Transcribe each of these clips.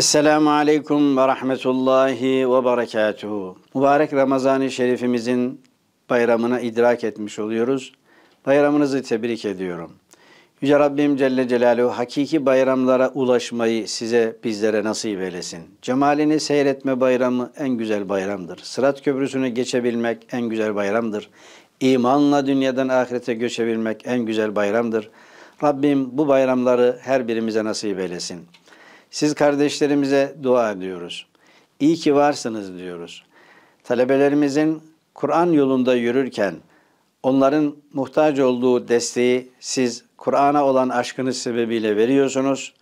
Esselamu Aleyküm ve Rahmetullahi ve Berekatuhu. Mübarek Ramazan-ı Şerifimizin bayramına idrak etmiş oluyoruz. Bayramınızı tebrik ediyorum. Yüce Rabbim Celle Celaluhu hakiki bayramlara ulaşmayı size bizlere nasip eylesin. Cemalini seyretme bayramı en güzel bayramdır. Sırat köprüsünü geçebilmek en güzel bayramdır. İmanla dünyadan ahirete göçebilmek en güzel bayramdır. Rabbim bu bayramları her birimize nasip eylesin. Siz kardeşlerimize dua ediyoruz. İyi ki varsınız diyoruz. Talebelerimizin Kur'an yolunda yürürken onların muhtaç olduğu desteği siz Kur'an'a olan aşkınız sebebiyle veriyorsunuz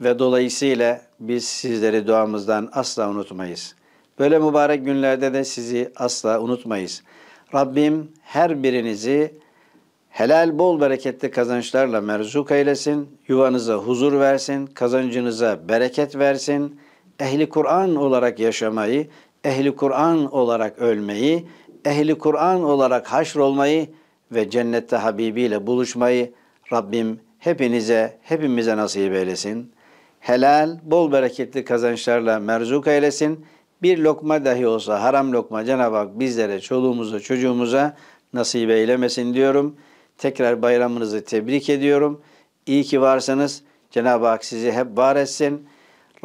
ve dolayısıyla biz sizleri duamızdan asla unutmayız. Böyle mübarek günlerde de sizi asla unutmayız. Rabbim her birinizi helal bol bereketli kazançlarla merzuk eylesin, yuvanıza huzur versin, kazancınıza bereket versin, ehli Kur'an olarak yaşamayı, ehli Kur'an olarak ölmeyi, ehli Kur'an olarak haşrolmayı ve cennette Habibi ile buluşmayı Rabbim hepinize, hepimize nasip eylesin. Helal, bol bereketli kazançlarla merzuk eylesin. Bir lokma dahi olsa haram lokma Cenab-ı Hak bizlere, çoluğumuza, çocuğumuza nasip eylemesin diyorum. Tekrar bayramınızı tebrik ediyorum. İyi ki varsanız Cenab-ı Hak sizi hep var etsin.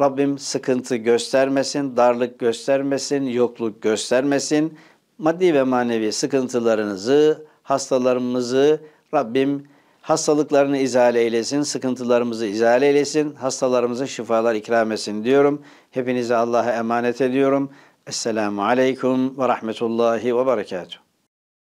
Rabbim sıkıntı göstermesin, darlık göstermesin, yokluk göstermesin. Maddi ve manevi sıkıntılarınızı, hastalarımızı Rabbim hastalıklarını izale eylesin, sıkıntılarımızı izale eylesin, hastalarımıza şifalar ikram etsin diyorum. Hepinizi Allah'a emanet ediyorum. Esselamu Aleyküm ve Rahmetullahi ve Berekatuhu.